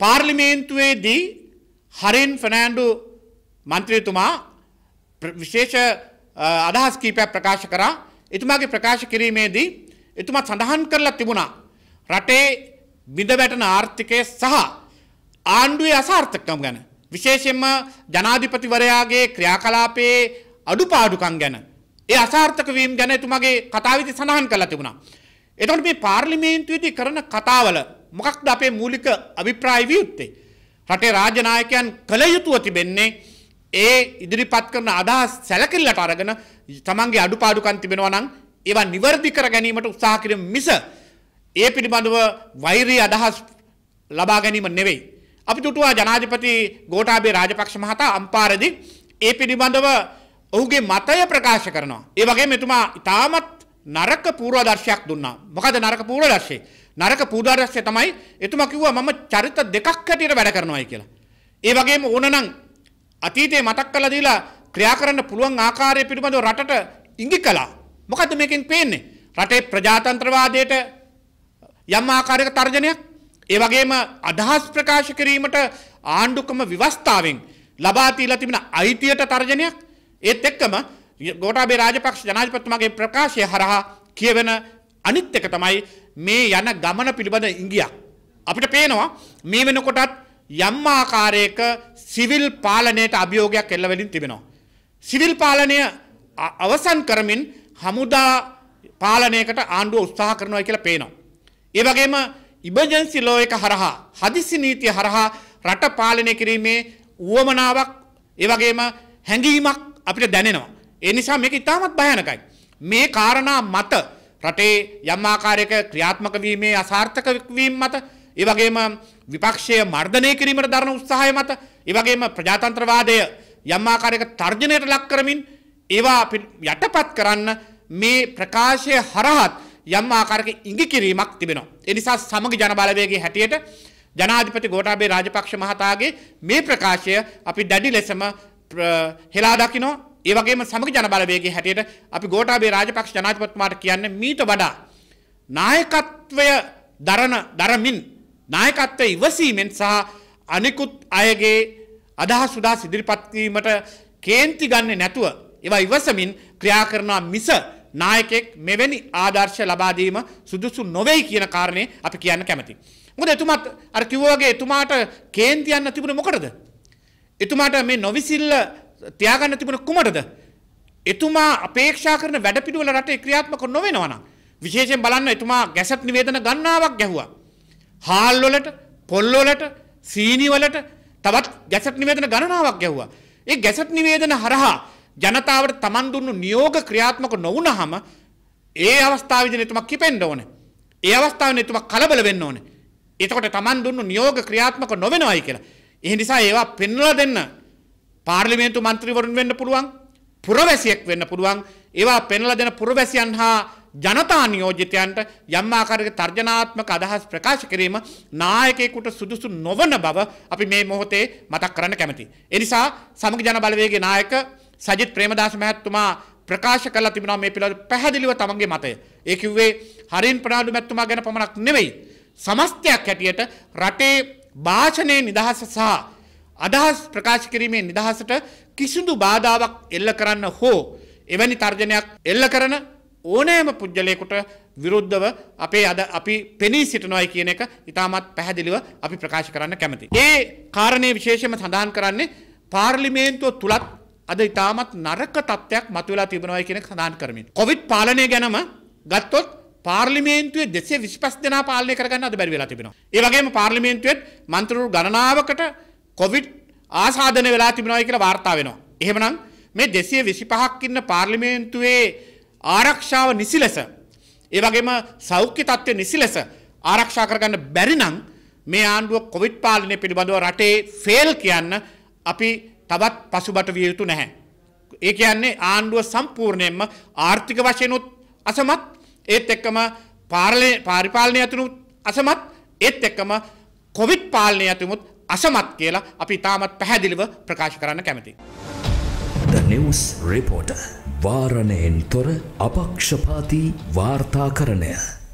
පාර්ලිමේන්තුවේදී හරින් ෆනෑන්ඩු මන්ත්‍රීතුමා විශේෂ අදහස් කීපයක් ප්‍රකාශ කරා එතුමාගේ ප්‍රකාශ කිරීමේදී එතුමත් සඳහන් කරලා තිබුණා රටේ බිඳවැටන ආර්ථිකය සහ ආණ්ඩුවේ අසාර්ථකම් ගැන විශේෂයෙන්ම ජනාධිපතිවරයාගේ ක්‍රියාකලාපයේ අඩුපාඩුකම් ගැන ඒ අසාර්ථක වීම ගැන එතුමගේ කතාවිදි සඳහන් කරලා තිබුණා. එතකොට මේ පාර්ලිමේන්තුවේදී කරන කතාවල මොකක්ද අපේ මූලික අභිප්‍රාය වියුත්තේ. රටේ රාජනායකයන් කළ යුතුව තිබෙන්නේ ඒ ඉදිරිපත් කරන අදහස් සැලකිල්ලට අරගෙන තමන්ගේ අඩුපාඩුකම් තිබෙනවා නම් ඒවා නිවර්දි කර ගැනීමට උත්සාහ කිරීම මිස ඒ පිළිබඳව වෛරී අදහස් ලබා ගැනීම නෙවෙයි. අපි තුටුවා ජනාධිපති ගෝඨාභය රාජපක්ෂ මහතා අම්පාරදී ඒ පිළිබඳව ඔහුගේ මතය ප්‍රකාශ කරනවා. ඒ වගේ මෙතුමා ඉතාමත් නරක පූර්වාදර්ශයක් දුන්නා. මොකද නරක පූර්වාදර්ශය? නරක පූර්වාදර්ශය තමයි එතුමා කිව්වා මම චරිත දෙකක් හැටියට වැඩ කරනවායි කියලා. ඒ වගේම ඕනනම් අතීතේ මතක් කරලා දීලා ක්‍රියා කරන්න පුළුවන් ආකාරය පිළිබඳව රටට ඉඟි කළා. මොකද මේකෙන් පේන්නේ? රටේ ප්‍රජාතන්ත්‍රවාදයට යම් ආකාරයක තර්ජනයක් ඒ වගේම අදහස් ප්‍රකාශ කිරීමට ආණ්ඩුක්‍රම ව්‍යවස්ථාවෙන් ලබා තියලා තිබෙන අයිතියට තර්ජනයක් ඒත් එක්කම ගෝටාබේ රාජපක්ෂ ජනාධිපතිතුමාගේ ප්‍රකාශය හරහා කියවෙන අනිත් එක තමයි මේ යන ගමන පිළිබඳ ඉඟියක්. අපිට පේනවා මේ වෙනකොටත් යම් ආකාරයක සිවිල් පාලනයට අභියෝගයක් එල්ලවෙලින් තිබෙනවා. සිවිල් පාලනය අවසන් කරමින් හමුදා පාලනයකට ආණ්ඩුව උත්සාහ කරනවා කියලා පේනවා. ඒ වගේම ඉබජන්සි ලෝ එක හරහා හදිසි නීතිය හරහා රට පාලනය කිරීමේ උවමනාවක් ඒ වගේම හැඟීමක් අපිට දැනෙනවා. ඒ නිසා මේක ඉතාමත් භයානකයි. මේ කාරණා මත රටේ යම් ආකාරයක ක්‍රියාත්මක වීමේ අසාර්ථක වීම මත ඒ වගේම විපක්ෂය මර්ධනය කිරීමට දරන උත්සාහය මත ඒ වගේම ප්‍රජාතන්ත්‍රවාදය යම් ආකාරයක තර්ජනයට ලක් කරමින් ඒවා යටපත් කරන්න මේ ප්‍රකාශය හරහත් යම් ආකාරයක ඉඟි කිරීමක් තිබෙනවා. ඒ නිසා සමග ජන බලවේගයේ හැටියට ජනාධිපති ගෝඨාභය රාජපක්ෂ මහතාගේ මේ ප්‍රකාශය අපි දැඩි ලෙසම හෙලා දකිනවා ඒවගේ සමග ජනබලවේගේ හැටියට අපි ගෝටාබේ රාජපක්ෂ ජනාතිපත්මාට කියන්න මීට වඩා. නායකත්වය දරන දරමින් නායකත්වය ඉවසීමෙන් සහ අනෙකුත් අයගේ අදහ සුදා සිදිරිපත්වීමට කේන්ති ගන්න නැතුව. ඒවා ඉවසමින් ක්‍රියා කරනා මිස නායකෙක් මෙවැනි ආදර්ශ ලබාදීම සුදුසු නොවෙයි කියන කාරණය අපි කියන්න කැමති. මොද එතුමත් අර කිව්වගේ එතුමාට කේන්තියන්න තිබුණ මොකරද. එතුමාට මේ නොවිසිල්ල තියාගන්න තිබුණ කුමටද එතුමා අපේක්ෂා කරන වැඩපිටුවල රටේ ක්‍රියාත්මක නොවෙනවන විශේෂයෙන් බලන්න එතුමා ගැසට් නිවේදන ගන්නාවක් ගැහුවා හාල්වලට පොල්ලොලට සීනිවලට තවත් ගැසට් නිවේදන ගණනාවක් ගැහුවා ඒ ගැසට් නිවේදන හරහා ජනතාවට තමන් දුන්නු නියෝග ක්‍රියාත්මක නොවුනහම ඒ අවස්ථාවේදී එතුමා කිපෙන්න ඕනේ ඒ අවස්ථාවේ එතුමා කලබල වෙන්න ඕනේ එතකොට තමන් දුන්නු නියෝග ක්‍රියාත්මක නොවෙනවයි කියලා ඒ නිසා ඒවා පෙන්වලා දෙන්න පාර්ලිමේන්තු මන්ත්‍රීවරුන් වෙන්න පුළුවන් පුරවැසියෙක් වෙන්න පුළුවන් ඒවා පෙනලා දෙන පුරවැසියන් හා ජනතා නියෝජිතයන්ට යම් ආකාරයක තර්ජනාත්මක අදහස් ප්‍රකාශ කිරීම නායකයෙකුට සුදුසු නොවන බව අපි මේ මොහොතේ මතක් කරන්න කැමතියි. ඒ නිසා සමග ජන බලවේගයේ නායක සජිත් ප්‍රේමදාස මහත්මයා ප්‍රකාශ කළා තිබුණා මේ පිළිබඳව පැහැදිලිව තමන්ගේ මතය. ඒ කිව්වේ හරින් ප්‍රනාඩු මහත්මයා ගැන පමණක් නෙවෙයි. සමස්තයක් හැටියට රටේ භාෂණයේ නිදහස සහ අදහස් ප්‍රකාශ කිරීමේ නිදහසට කිසිදු බාධාවක් එල්ල කරන්න හෝ එවැනි තර්ජනයක් එල්ල කරන ඕනෑම පුද්ගලයෙකුට විරුද්ධව අපේ අද අපි පෙනී සිටනොයි කියන එක ඉතාමත් පැහැදිලිව අපි ප්‍රකාශ කරන්න කැමති. ඒ කාරණය විශේෂම සඳහන් කරන්නේ පාර්ලිමේන්තුව තුළත් අද ඉතාමත් නරක තත්ත්වයක් මතුවෙලා තිබෙනවයි කියන සඳහන් කරමින්. කොවිඩ් පාලනය ගැනම ගත්තොත් පාර්ලිමේන්තුවේ දෙසේ විශිපස් දෙනා පාලනය කරගන්න අද බැරි වෙලා තිබෙනවා. ඒ වගේම පාර්ලිමේන්තුවෙත් මන්ත්‍රවරු ගණනාවකට කොවිඩ් ආසාධන වෙලා තිබෙනවා කියලා වාර්තා වෙනවා. එහෙමනම් මේ 225ක් ඉන්න පාර්ලිමේන්තුවේ ආරක්ෂාව නිසි ලෙස ඒ වගේම සෞඛ්‍ය තත්ත්වය නිසි ලෙස ආරක්ෂා කරගන්න බැරි නම් මේ ආණ්ඩුව කොවිඩ් පාලනය පිළිබඳව රටේ ෆේල් කියන්න අපි තවත් පසුබට විය යුතු නැහැ. ඒ කියන්නේ ආණ්ඩුව සම්පූර්ණයෙන්ම ආර්ථික වශයෙන්ුත් අසමත් ඒත් එක්කම පාරිපාලනය ඇතුණුත් අසමත් ඒත් එක්කම කොවිඩ් පාලනය ඇතුමුත් අසමත් කියලා අපි ඉතාමත් පැහැදිලිව ප්‍රකාශ කරන්න කැමති. The News Reporter වාරණයෙන් තොර අපක්ෂපාති වාර්තාකරණය